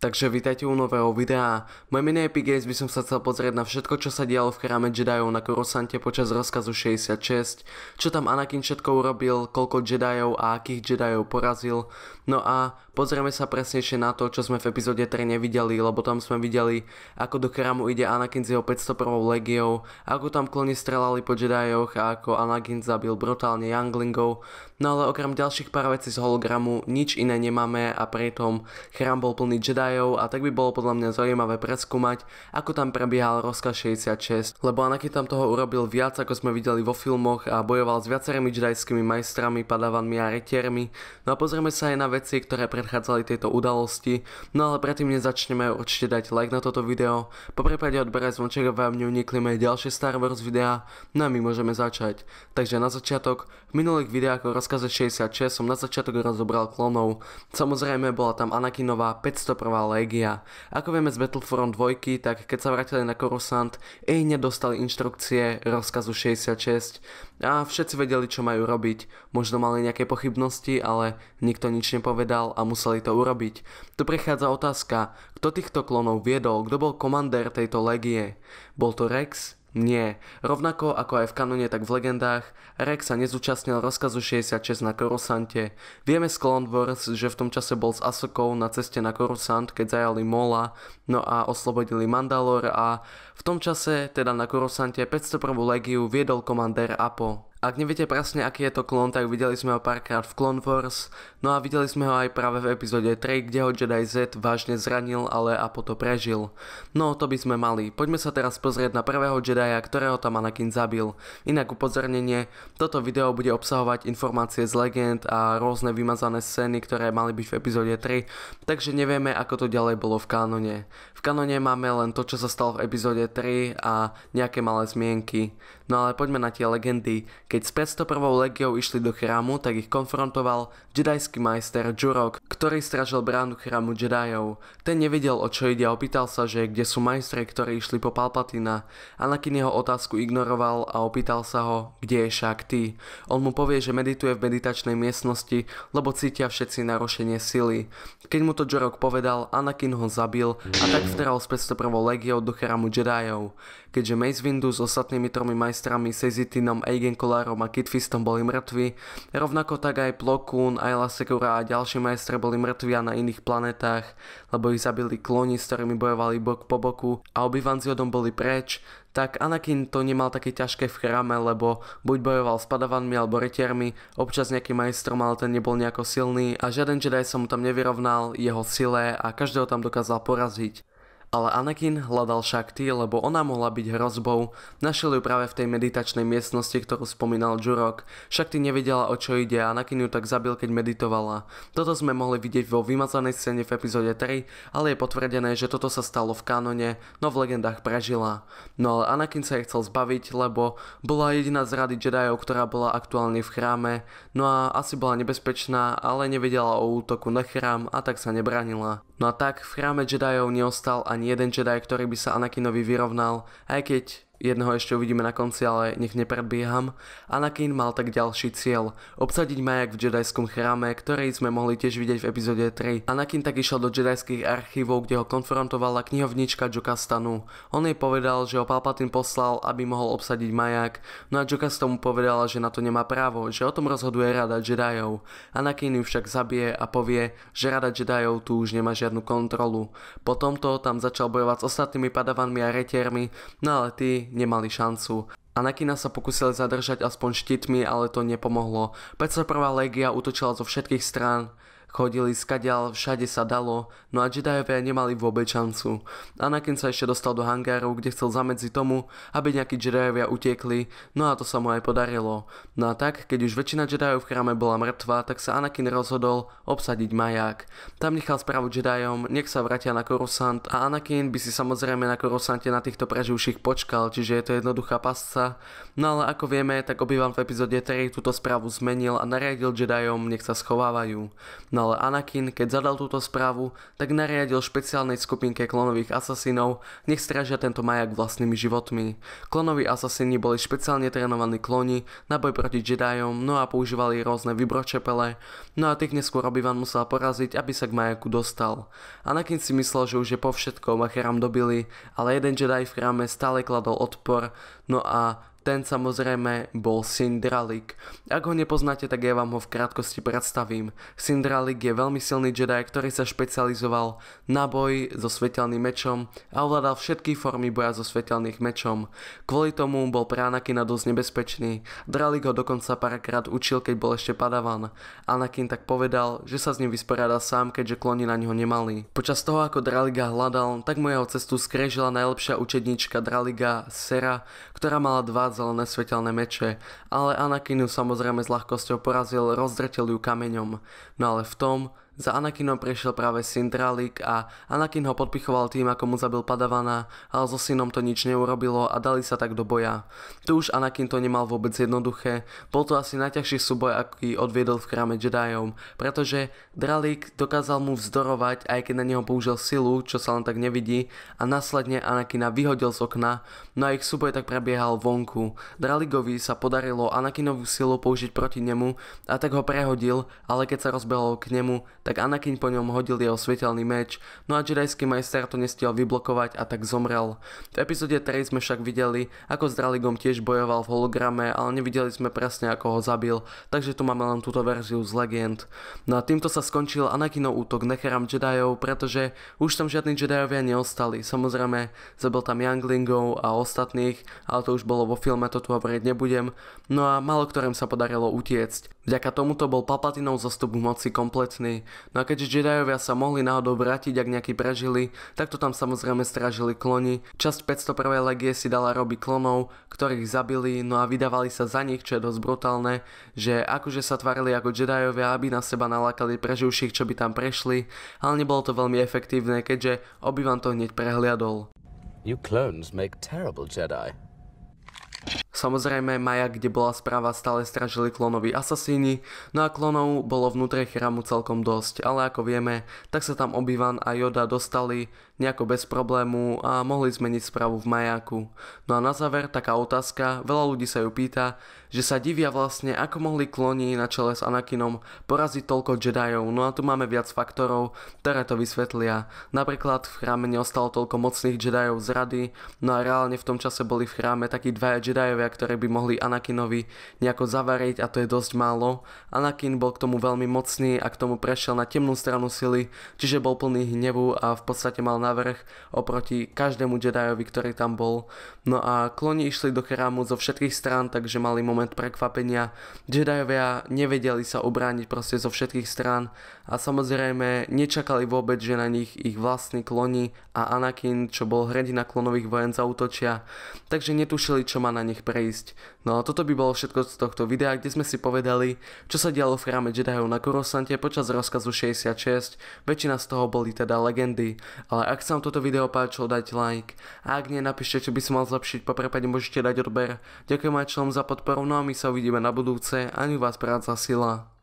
Takže vítajte u nového videa. Moje meno je Pigaze, by som sa chcel pozrieť na všetko, čo sa dialo v chráme Jediov na Korosante počas rozkazu 66, čo tam Anakin všetko urobil, koľko Jediov a akých Jediov porazil. No a pozrieme sa presnejšie na to, čo sme v epizóde 3 nevideli, lebo tam sme videli, ako do chrámu ide Anakin s jeho 501 legiou, ako tam klony strelali po Jediov a ako Anakin zabil brutálne Younglingov. No ale okrem ďalších pár vecí z hologramu nič iné nemáme a pritom chrám bol plný Jediov a tak by bolo podľa mňa zaujímavé preskúmať, ako tam prebiehal rozkaz 66, lebo Anakin tam toho urobil viac ako sme videli vo filmoch a bojoval s viacerými jedajskými majstrami, padavanmi a retiermi. No a pozrieme sa aj na veci, ktoré predchádzali tejto udalosti, no ale predtým nezačneme určite dať like na toto video, po prípade odberaj zvonček a vám aj ďalšie Star Wars videá, no a my môžeme začať. Takže na začiatok, v minulých videách o odkaze 66 som na začiatok rozobral klonov. Samozrejme bola tam Anakinová 501. légia. Ako vieme z Battlefront 2, tak keď sa vrátili na Coruscant, jej nedostali inštrukcie rozkazu 66 a všetci vedeli, čo majú robiť. Možno mali nejaké pochybnosti, ale nikto nič nepovedal a museli to urobiť. Tu prichádza otázka, kto týchto klonov viedol, kto bol komandér tejto legie. Bol to Rex, nie, rovnako ako aj v kanone, tak v legendách, Rex sa nezúčastnil rozkazu 66 na Korusante. Vieme z Clone Wars, že v tom čase bol s Asokou na ceste na Korusant, keď zajali Mola, no a oslobodili Mandalor a v tom čase, teda na Korusante, 501. legiu viedol komandér Apo. Ak neviete presne, aký je to klon, tak videli sme ho párkrát v Clone Wars, no a videli sme ho aj práve v epizóde 3, kde ho Jedi Z vážne zranil, ale a potom prežil. No, to by sme mali. Poďme sa teraz pozrieť na prvého Jedi, ktorého tam Anakin zabil. Inak upozornenie, toto video bude obsahovať informácie z legend a rôzne vymazané scény, ktoré mali byť v epizóde 3, takže nevieme, ako to ďalej bolo v kanone. V kanone máme len to, čo sa stalo v epizóde 3 a nejaké malé zmienky. No ale poďme na tie legendy. Keď s 501. legiou išli do chrámu, tak ich konfrontoval jedajský majster Jurok, ktorý stražil bránu chrámu Jedajov. Ten nevedel, o čo ide a opýtal sa, že kde sú majstre, ktorí išli po Palpatina. Anakin jeho otázku ignoroval a opýtal sa ho, kde je ty? On mu povie, že medituje v meditačnej miestnosti, lebo cítia všetci narušenie sily. Keď mu to Jurok povedal, Anakin ho zabil a tak vtral s 501. legiou do chrámu Jedajov. Keďže Mace Windu s ostatnými tromi majstrami majstrami Sezitinom, Eigen Kolárom a Kitfistom boli mŕtvi, rovnako tak aj Plokún, Ayla Sekura a ďalší majstre boli mŕtvi a na iných planetách, lebo ich zabili kloni, s ktorými bojovali bok po boku a obyvanci Jodom boli preč, tak Anakin to nemal také ťažké v chráme, lebo buď bojoval s padavanmi alebo retiermi, občas nejaký majstrom, ale ten nebol nejako silný a žiaden Jedi som tam nevyrovnal jeho sile a každého tam dokázal poraziť. Ale Anakin hľadal Shakti, lebo ona mohla byť hrozbou. Našiel ju práve v tej meditačnej miestnosti, ktorú spomínal Jurok. Shakti nevedela, o čo ide a Anakin ju tak zabil, keď meditovala. Toto sme mohli vidieť vo vymazanej scéne v epizóde 3, ale je potvrdené, že toto sa stalo v kanone, no v legendách prežila. No ale Anakin sa jej chcel zbaviť, lebo bola jediná z rady Jediov, ktorá bola aktuálne v chráme, no a asi bola nebezpečná, ale nevedela o útoku na chrám a tak sa nebranila. No a tak v chráme Jediov neostal ani ani jeden Jedi, ktorý by sa Anakinovi vyrovnal, aj keď Jedného ešte uvidíme na konci, ale nech nepredbieham. Anakin mal tak ďalší cieľ, obsadiť majak v jedajskom chráme, ktorý sme mohli tiež vidieť v epizóde 3. Anakin tak išiel do jedajských archívov, kde ho konfrontovala knihovnička Jokastanu. On jej povedal, že ho Palpatine poslal, aby mohol obsadiť majak, no a Jokasta mu povedala, že na to nemá právo, že o tom rozhoduje rada Jediov. Anakin ju však zabije a povie, že rada Jediov tu už nemá žiadnu kontrolu. Po tomto tam začal bojovať s ostatnými padavanmi a retiermi, no ale tí nemali šancu. Anakina sa pokusili zadržať aspoň štítmi, ale to nepomohlo. 501. légia útočila zo všetkých strán, Chodili skadial, všade sa dalo, no a Jediovia nemali vôbec šancu. Anakin sa ešte dostal do hangáru, kde chcel zamedzi tomu, aby nejakí Jediovia utiekli, no a to sa mu aj podarilo. No a tak, keď už väčšina Jediov v chráme bola mŕtva, tak sa Anakin rozhodol obsadiť maják. Tam nechal správu Jediom, nech sa vrátia na Korusant a Anakin by si samozrejme na Korusante na týchto preživších počkal, čiže je to jednoduchá pasca. No ale ako vieme, tak obývam v epizóde 3 túto správu zmenil a nariadil Jediom, nech sa schovávajú. No ale Anakin, keď zadal túto správu, tak nariadil špeciálnej skupinke klonových asasinov, nech strážia tento majak vlastnými životmi. Klonoví asasini boli špeciálne trénovaní kloni na boj proti Jediom, no a používali rôzne vybročepele, no a tých neskôr Obi-Wan musel poraziť, aby sa k majaku dostal. Anakin si myslel, že už je po všetkom a chrám dobili, ale jeden Jedi v chráme stále kladol odpor, no a ten samozrejme bol Syndralik. Ak ho nepoznáte, tak ja vám ho v krátkosti predstavím. Syndralik je veľmi silný Jedi, ktorý sa špecializoval na boj so svetelným mečom a ovládal všetky formy boja so svetelných mečom. Kvôli tomu bol pre Anakina dosť nebezpečný. Dralik ho dokonca párkrát učil, keď bol ešte padavan. Anakin tak povedal, že sa s ním vysporiada sám, keďže kloni na neho nemali. Počas toho, ako Draliga hľadal, tak mu jeho cestu skrežila najlepšia učednička Draliga, Sera, ktorá mala dva zelené svetelné meče, ale Anakinu samozrejme s ľahkosťou porazil rozdrtil ju kameňom. No ale v tom za Anakinom prešiel práve syn Tralik a Anakin ho podpichoval tým, ako mu zabil Padavana, ale so synom to nič neurobilo a dali sa tak do boja. Tu už Anakin to nemal vôbec jednoduché, bol to asi najťažší súboj, aký odviedol v chráme Jediom, pretože Dralik dokázal mu vzdorovať, aj keď na neho použil silu, čo sa len tak nevidí, a následne Anakina vyhodil z okna, no a ich súboj tak prebiehal vonku. Draligovi sa podarilo Anakinovú silu použiť proti nemu a tak ho prehodil, ale keď sa rozbehol k nemu, tak Anakin po ňom hodil jeho svetelný meč, no a Jedajský majster to nestiel vyblokovať a tak zomrel. V epizóde 3 sme však videli, ako s Draligom tiež bojoval v holograme, ale nevideli sme presne, ako ho zabil, takže tu máme len túto verziu z legend. No a týmto sa skončil Anakinov útok Necheram Jediov, pretože už tam žiadni Jediovia neostali. Samozrejme, zabil tam Younglingov a ostatných, ale to už bolo vo filme, to tu hovoriť nebudem. No a malo ktorým sa podarilo utiecť. Vďaka tomuto bol Papatinov zostup v moci kompletný. No a keďže Jediovia sa mohli náhodou vrátiť, ak nejaký prežili, tak to tam samozrejme strážili kloni. Časť 501. legie si dala robiť klonov, ktorých zabili, no a vydávali sa za nich, čo je dosť brutálne, že akože sa tvarili ako Jediovia, aby na seba nalákali preživších, čo by tam prešli, ale nebolo to veľmi efektívne, keďže obi vám to hneď prehliadol. You clones make terrible Jedi. Samozrejme, Maja, kde bola správa, stále stražili klonoví asasíni, no a klonov bolo vnútre chrámu celkom dosť, ale ako vieme, tak sa tam Obi-Wan a Joda dostali nejako bez problému a mohli zmeniť správu v majaku. No a na záver taká otázka, veľa ľudí sa ju pýta, že sa divia vlastne, ako mohli kloni na čele s Anakinom poraziť toľko Jediov, no a tu máme viac faktorov, ktoré to vysvetlia. Napríklad v chráme neostalo toľko mocných Jediov z rady, no a reálne v tom čase boli v chráme takí dvaja Jediov zdravia, ktoré by mohli Anakinovi nejako zavariť a to je dosť málo. Anakin bol k tomu veľmi mocný a k tomu prešiel na temnú stranu sily, čiže bol plný hnevu a v podstate mal navrh oproti každému Jediovi, ktorý tam bol. No a kloni išli do chrámu zo všetkých strán, takže mali moment prekvapenia. Jediovia nevedeli sa obrániť proste zo všetkých strán a samozrejme nečakali vôbec, že na nich ich vlastní kloni a Anakin, čo bol hrdina klonových vojen, zautočia, takže netušili, čo má na nich prejsť. No a toto by bolo všetko z tohto videa, kde sme si povedali, čo sa dialo v chráme Jediho na Korosante počas rozkazu 66, väčšina z toho boli teda legendy. Ale ak sa vám toto video páčilo, dajte like. A ak nie, napíšte, čo by som mal zlepšiť, po prípade môžete dať odber. Ďakujem aj členom za podporu, no a my sa uvidíme na budúce, ani vás práca sila.